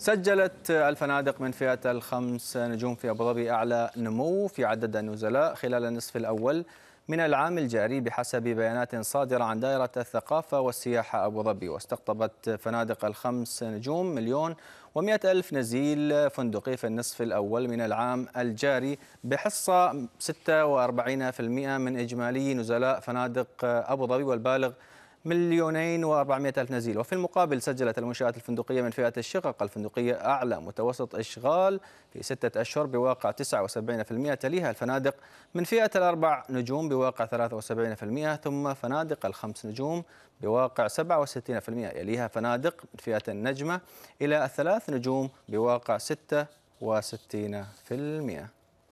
سجلت الفنادق من فئة الخمس نجوم في أبوظبي أعلى نمو في عدد النزلاء خلال النصف الأول من العام الجاري بحسب بيانات صادرة عن دائرة الثقافة والسياحة أبوظبي واستقطبت فنادق الخمس نجوم مليون ومئة ألف نزيل فندقي في النصف الأول من العام الجاري بحصة 46% من إجمالي نزلاء فنادق أبوظبي والبالغ مليونين و400 ألف نزيل وفي المقابل سجلت المنشآت الفندقية من فئة الشقق الفندقية أعلى متوسط إشغال في ستة أشهر بواقع 79% تليها الفنادق من فئة الأربع نجوم بواقع 73% ثم فنادق الخمس نجوم بواقع 67% يليها فنادق من فئة النجمة إلى الثلاث نجوم بواقع 66%